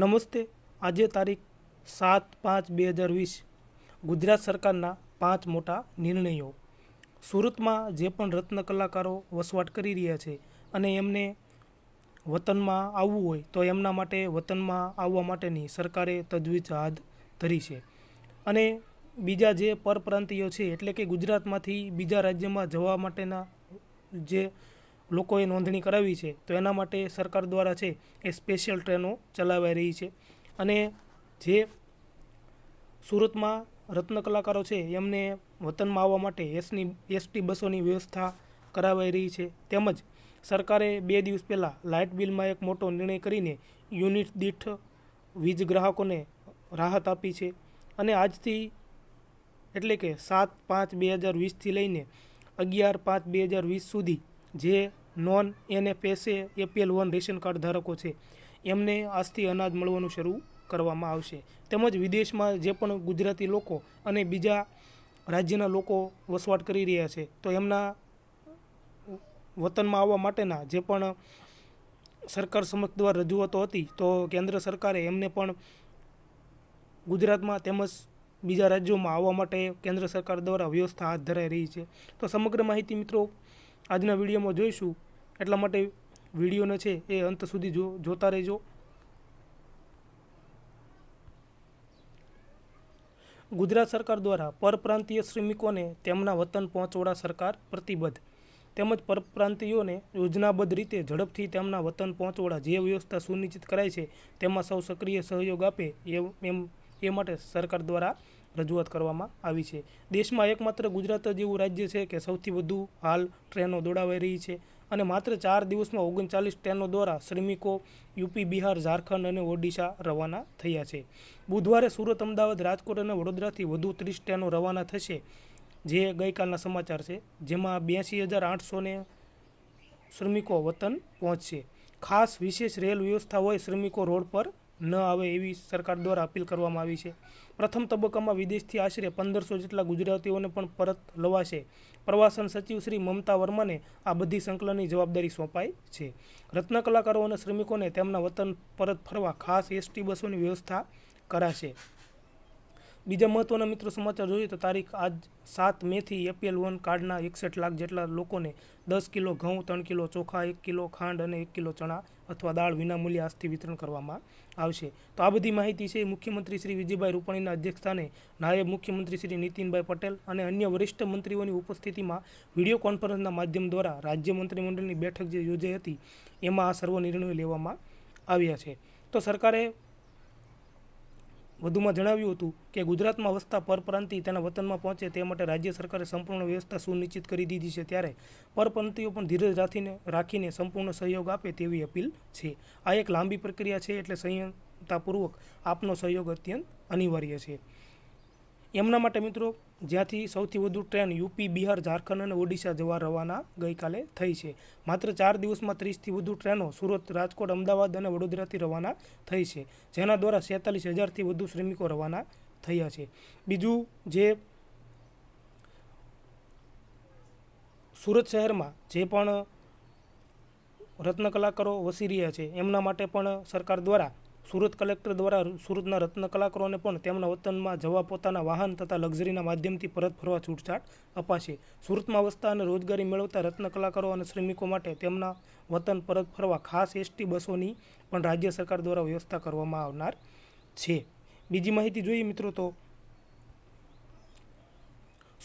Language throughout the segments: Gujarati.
નમસ્તે આજે તારીખ સાત પાંચ બે હજાર વીસ ગુજરાત સરકારના પાંચ મોટા નિર્ણયો સુરતમાં જે પણ રત્ન કલાકારો વસવાટ કરી રહ્યા છે અને એમને વતનમાં આવવું હોય તો એમના માટે વતનમાં આવવા માટેની સરકારે તજવીજ હાથ ધરી છે અને બીજા જે પરપ્રાંતિયો છે એટલે કે ગુજરાતમાંથી બીજા રાજ્યમાં જવા માટેના જે લોકોએ નોંધણી કરાવી છે તો એના માટે સરકાર દ્વારા છે એ સ્પેશિયલ ટ્રેનો ચલાવાઈ રહી છે અને જે સુરતમાં રત્ન કલાકારો છે એમને વતનમાં આવવા માટે એસની એસટી બસોની વ્યવસ્થા કરાવાઈ રહી છે તેમજ સરકારે બે દિવસ પહેલાં લાઇટ બિલમાં એક મોટો નિર્ણય કરીને યુનિટ દીઠ વીજ ગ્રાહકોને રાહત આપી છે અને આજથી એટલે કે સાત પાંચ બે હજાર વીસથી લઈને અગિયાર પાંચ બે હજાર વીસ સુધી જે non N NFSA APL one ration card ધારકો છે એમને આજથી અનાજ મળવાનું શરૂ કરવામાં આવશે તેમજ વિદેશમાં જે પણ ગુજરાતી લોકો અને બીજા રાજ્યના લોકો વસવાટ કરી રહ્યા છે તો એમના વતનમાં આવવા માટેના જે પણ સરકાર સમક્ષ દ્વારા રજૂઆતો હતી તો કેન્દ્ર સરકારે એમને પણ ગુજરાતમાં તેમજ બીજા રાજ્યોમાં આવવા માટે કેન્દ્ર સરકાર દ્વારા વ્યવસ્થા હાથ ધરાઈ રહી છે તો સમગ્ર માહિતી મિત્રો આજના વિડીયોમાં જોઈશું એટલા માટે વિડીયોને છે એ અંત સુધી જો જોતા રહેજો ગુજરાત સરકાર દ્વારા પરપ્રાંતીય શ્રમિકોને તેમના વતન પહોંચવડા સરકાર પ્રતિબદ્ધ તેમજ પરપ્રાંતિયોને યોજનાબદ્ધ રીતે ઝડપથી તેમના વતન પહોંચવડા જે વ્યવસ્થા સુનિશ્ચિત કરાય છે તેમાં સૌ સક્રિય સહયોગ આપે એમ એ માટે સરકાર દ્વારા રજૂઆત કરવામાં આવી છે દેશમાં એકમાત્ર ગુજરાત જ એવું રાજ્ય છે કે સૌથી વધુ હાલ ટ્રેનો દોડાવાઈ રહી છે અને માત્ર ચાર દિવસમાં ઓગણચાલીસ ટ્રેનો દ્વારા શ્રમિકો યુપી બિહાર ઝારખંડ અને ઓડિશા રવાના થયા છે બુધવારે સુરત અમદાવાદ રાજકોટ અને વડોદરાથી વધુ ત્રીસ ટ્રેનો રવાના થશે જે ગઈકાલના સમાચાર છે જેમાં બ્યાસી હજાર આઠસોને શ્રમિકો વતન પહોંચશે ખાસ વિશેષ રેલ વ્યવસ્થા હોય શ્રમિકો રોડ પર ન આવે એવી સરકાર દ્વારા અપીલ કરવામાં આવી છે પ્રથમ તબક્કામાં વિદેશથી આશરે પંદરસો જેટલા ગુજરાતીઓને પણ પરત લવાશે પ્રવાસન સચિવ શ્રી મમતા વર્માને આ બધી સંકલનની જવાબદારી સોંપાઈ છે રત્ન કલાકારો અને શ્રમિકોને તેમના વતન પરત ફરવા ખાસ એસટી બસોની વ્યવસ્થા કરાશે બીજા મહત્વના મિત્રો સમાચાર જોઈએ તો તારીખ આજ સાત મેથી એપીએલ વન કાર્ડના એકસઠ લાખ જેટલા લોકોને દસ કિલો ઘઉં ત્રણ કિલો ચોખા એક કિલો ખાંડ અને એક કિલો ચણા અથવા દાળ વિનામૂલ્ય આસ્થિ વિતરણ કરવામાં આવશે તો આ બધી માહિતી છે મુખ્યમંત્રી શ્રી વિજયભાઈ રૂપાણીના અધ્યક્ષસ્થાને નાયબ મુખ્યમંત્રી શ્રી નીતિનભાઈ પટેલ અને અન્ય વરિષ્ઠ મંત્રીઓની ઉપસ્થિતિમાં વિડીયો કોન્ફરન્સના માધ્યમ દ્વારા રાજ્ય મંત્રીમંડળની બેઠક જે યોજાઈ હતી એમાં આ સર્વ નિર્ણયો લેવામાં આવ્યા છે તો સરકારે વધુમાં જણાવ્યું હતું કે ગુજરાતમાં વસતા પરપ્રાંતિ તેના વતનમાં પહોંચે તે માટે રાજ્ય સરકારે સંપૂર્ણ વ્યવસ્થા સુનિશ્ચિત કરી દીધી છે ત્યારે પરપ્રાંતિઓ પણ ધીરજ રાખીને રાખીને સંપૂર્ણ સહયોગ આપે તેવી અપીલ છે આ એક લાંબી પ્રક્રિયા છે એટલે સંયમતાપૂર્વક આપનો સહયોગ અત્યંત અનિવાર્ય છે એમના માટે મિત્રો જ્યાંથી સૌથી વધુ ટ્રેન યુપી બિહાર ઝારખંડ અને ઓડિશા જવા રવાના ગઈકાલે થઈ છે માત્ર ચાર દિવસમાં ત્રીસથી વધુ ટ્રેનો સુરત રાજકોટ અમદાવાદ અને વડોદરાથી રવાના થઈ છે જેના દ્વારા સેતાલીસ હજારથી વધુ શ્રમિકો રવાના થયા છે બીજું જે સુરત શહેરમાં જે પણ રત્ન કલાકારો વસી રહ્યા છે એમના માટે પણ સરકાર દ્વારા સુરત કલેક્ટર દ્વારા સુરતના રત્ન કલાકારોને પણ તેમના વતનમાં જવા પોતાના વાહન તથા લક્ઝરીના માધ્યમથી પરત ફરવા છૂટછાટ અપાશે સુરતમાં વસતા અને રોજગારી મેળવતા રત્ન કલાકારો અને શ્રમિકો માટે તેમના વતન પરત ફરવા ખાસ એસટી બસોની પણ રાજ્ય સરકાર દ્વારા વ્યવસ્થા કરવામાં આવનાર છે બીજી માહિતી જોઈએ મિત્રો તો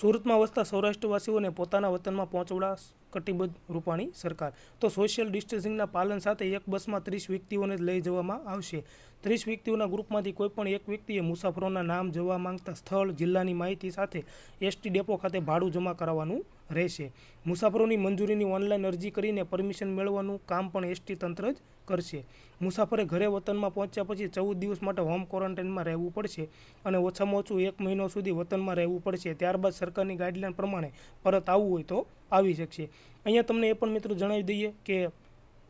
સુરતમાં વસતા સૌરાષ્ટ્રવાસીઓને પોતાના વતનમાં પહોંચવડા કટિબદ્ધ રૂપાણી સરકાર તો સોશિયલ ડિસ્ટન્સિંગના પાલન સાથે એક બસમાં ત્રીસ વ્યક્તિઓને લઈ જવામાં આવશે ત્રીસ વ્યક્તિઓના ગ્રુપમાંથી કોઈપણ એક વ્યક્તિએ મુસાફરોના નામ જવા માંગતા સ્થળ જિલ્લાની માહિતી સાથે એસટી ડેપો ખાતે ભાડું જમા કરાવવાનું રહેશે મુસાફરોની મંજૂરીની ઓનલાઈન અરજી કરીને પરમિશન મેળવવાનું કામ પણ એસટી તંત્ર જ કરશે મુસાફરે ઘરે વતનમાં પહોંચ્યા પછી ચૌદ દિવસ માટે હોમ ક્વોરન્ટાઇનમાં રહેવું પડશે અને ઓછામાં ઓછું એક મહિનો સુધી વતનમાં રહેવું પડશે ત્યારબાદ સરકારની ગાઈડલાઈન પ્રમાણે પરત આવવું હોય તો આવી શકશે અહીંયા તમને એ પણ મિત્રો જણાવી દઈએ કે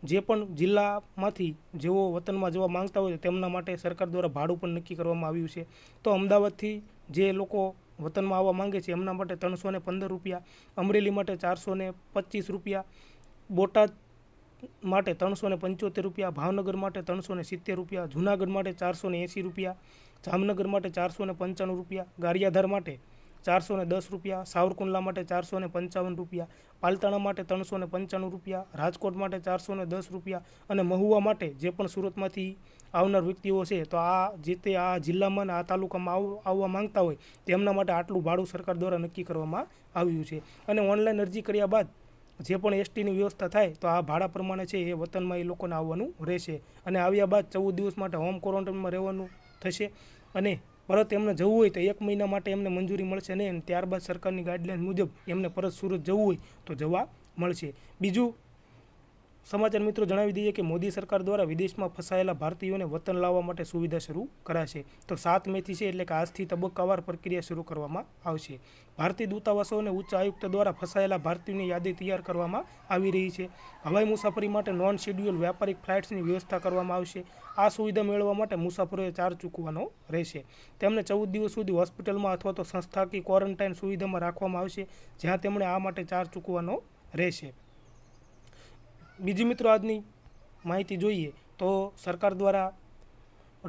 જે પણ જિલ્લામાંથી જેઓ વતનમાં જવા માંગતા હોય તેમના માટે સરકાર દ્વારા ભાડું પણ નક્કી કરવામાં આવ્યું છે તો અમદાવાદથી જે લોકો વતનમાં આવવા માંગે છે એમના માટે ત્રણસો ને પંદર રૂપિયા અમરેલી માટે ચારસો ને પચીસ રૂપિયા બોટાદ માટે ત્રણસો ને પંચોતેર રૂપિયા ભાવનગર માટે ત્રણસો ને સિત્તેર રૂપિયા જૂનાગઢ માટે ચારસો ને એંસી રૂપિયા જામનગર માટે ચારસો ને પંચાણું રૂપિયા ગારિયાધાર માટે ચારસો ને દસ રૂપિયા સાવરકુંડલા માટે ચારસો ને પંચાવન રૂપિયા પાલતાણા માટે ત્રણસો ને પંચાણું રૂપિયા રાજકોટ માટે ચારસો ને દસ રૂપિયા અને મહુવા માટે જે પણ સુરતમાંથી આવનાર વ્યક્તિઓ છે તો આ જે તે આ જિલ્લામાં આ તાલુકામાં આવવા માંગતા હોય તેમના માટે આટલું ભાડું સરકાર દ્વારા નક્કી કરવામાં આવ્યું છે અને ઓનલાઈન અરજી કર્યા બાદ જે પણ એસટીની વ્યવસ્થા થાય તો આ ભાડા પ્રમાણે છે એ વતનમાં એ લોકોને આવવાનું રહેશે અને આવ્યા બાદ ચૌદ દિવસ માટે હોમ ક્વોરન્ટાઇનમાં રહેવાનું થશે અને પરત એમને જવું હોય તો એક મહિના માટે એમને મંજૂરી મળશે નહીં અને ત્યારબાદ સરકારની ગાઈડલાઇન મુજબ એમને પરત સુરત જવું હોય તો જવા મળશે બીજું સમાચાર મિત્રો જણાવી દઈએ કે મોદી સરકાર દ્વારા વિદેશમાં ફસાયેલા ભારતીયોને વતન લાવવા માટે સુવિધા શરૂ કરાશે તો સાત મેથી છે એટલે કે આજથી તબક્કાવાર પ્રક્રિયા શરૂ કરવામાં આવશે ભારતીય દૂતાવાસો અને ઉચ્ચ આયુક્ત દ્વારા ફસાયેલા ભારતીયોની યાદી તૈયાર કરવામાં આવી રહી છે હવાઈ મુસાફરી માટે નોન શેડ્યુલ વ્યાપારિક ફ્લાઇટ્સની વ્યવસ્થા કરવામાં આવશે આ સુવિધા મેળવવા માટે મુસાફરોએ ચાર્જ ચૂકવાનો રહેશે તેમને ચૌદ દિવસ સુધી હોસ્પિટલમાં અથવા તો સંસ્થાકીય ક્વોરન્ટાઇન સુવિધામાં રાખવામાં આવશે જ્યાં તેમણે આ માટે ચાર્જ ચૂકવાનો રહેશે બીજી મિત્રો આજની માહિતી જોઈએ તો સરકાર દ્વારા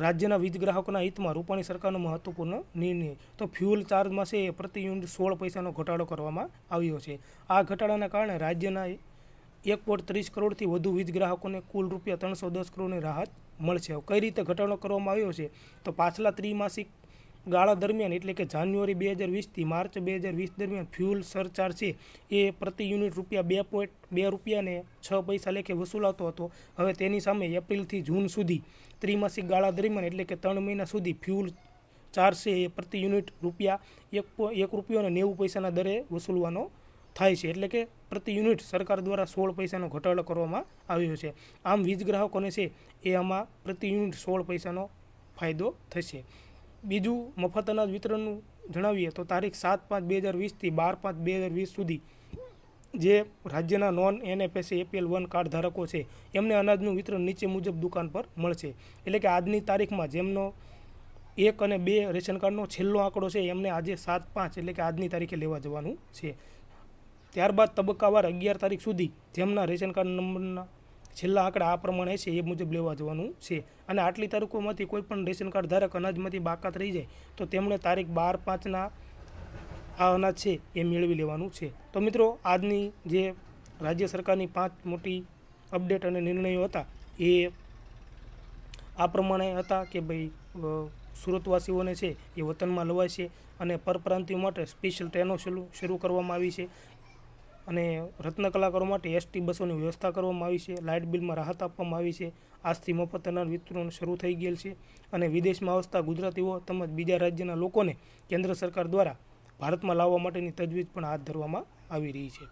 રાજ્યના વીજ ગ્રાહકોના હિતમાં રૂપાણી સરકારનો મહત્વપૂર્ણ નિર્ણય તો ફ્યુલ ચાર્જમાં છે પ્રતિ યુનિટ સોળ પૈસાનો ઘટાડો કરવામાં આવ્યો છે આ ઘટાડાના કારણે રાજ્યના એક પોઈન્ટ ત્રીસ કરોડથી વધુ વીજ ગ્રાહકોને કુલ રૂપિયા ત્રણસો દસ કરોડની રાહત મળશે કઈ રીતે ઘટાડો કરવામાં આવ્યો છે તો પાછલા ત્રિમાસિક ગાળા દરમિયાન એટલે કે જાન્યુઆરી બે હજાર વીસથી માર્ચ બે હજાર વીસ દરમિયાન ફ્યુલ સરચાર્જ છે એ પ્રતિ યુનિટ રૂપિયા બે પોઈન્ટ બે રૂપિયાને છ પૈસા લેખે વસૂલાતો હતો હવે તેની સામે એપ્રિલથી જૂન સુધી ત્રિમાસિક ગાળા દરમિયાન એટલે કે ત્રણ મહિના સુધી ફ્યુલ ચાર્જ છે એ પ્રતિ યુનિટ રૂપિયા એક એક રૂપિયો અને નેવું પૈસાના દરે વસૂલવાનો થાય છે એટલે કે પ્રતિ યુનિટ સરકાર દ્વારા સોળ પૈસાનો ઘટાડો કરવામાં આવ્યો છે આમ વીજ ગ્રાહકોને છે એ આમાં પ્રતિ યુનિટ સોળ પૈસાનો ફાયદો થશે બીજું મફત અનાજ વિતરણનું જણાવીએ તો તારીખ સાત પાંચ બે હજાર વીસથી બાર પાંચ બે હજાર વીસ સુધી જે રાજ્યના non NFSA APL one card ધારકો છે એમને અનાજનું વિતરણ નીચે મુજબ દુકાન પર મળશે એટલે કે આજની તારીખમાં જેમનો એક અને બે રેશન કાર્ડનો છેલ્લો આંકડો છે એમને આજે સાત પાંચ એટલે કે આજની તારીખે લેવા જવાનું છે ત્યારબાદ તબક્કાવાર અગિયાર તારીખ સુધી જેમના રેશન કાર્ડ નંબરના છેલ્લા આંકડા આ પ્રમાણે છે એ મુજબ લેવા જવાનું છે અને આટલી તારીખોમાંથી કોઈ પણ રેશન કાર્ડ ધારક અનાજમાંથી બાકાત રહી જાય તો તેમણે તારીખ બાર પાંચના આ અનાજ છે એ મેળવી લેવાનું છે તો મિત્રો આજની જે રાજ્ય સરકારની પાંચ મોટી અપડેટ અને નિર્ણયો હતા એ આ પ્રમાણે હતા કે ભાઈ સુરતવાસીઓને છે એ વતનમાં લવાય છે અને પરપ્રાંતિઓ માટે સ્પેશિયલ ટ્રેનો શરૂ કરવામાં આવી છે અને રત્ન કલાકારો માટે એસટી બસોની વ્યવસ્થા કરવામાં આવી છે લાઇટ બિલમાં રાહત આપવામાં આવી છે આજથી મફત અનાજ વિતરણ શરૂ થઈ ગયેલ છે અને વિદેશમાં આવતા ગુજરાતીઓ તેમજ બીજા રાજ્યના લોકોને કેન્દ્ર સરકાર દ્વારા ભારતમાં લાવવા માટેની તજવીજ પણ હાથ ધરવામાં આવી રહી છે